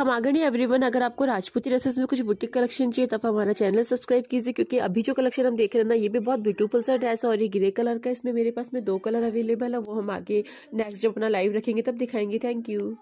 हम आगे नहीं एवरीवन अगर आपको राजपूती ड्रेसेस में कुछ बुटीक कलेक्शन चाहिए तब हमारा चैनल सब्सक्राइब कीजिए क्योंकि अभी जो कलेक्शन हम देख रहे हैं ना ये भी बहुत ब्यूटीफुल सा ड्रेस है और ये ग्रे कलर का इसमें मेरे पास में दो कलर अवेलेबल है वो हम आगे नेक्स्ट जब अपना लाइव रखेंगे तब दिखाएंगे थैंक यू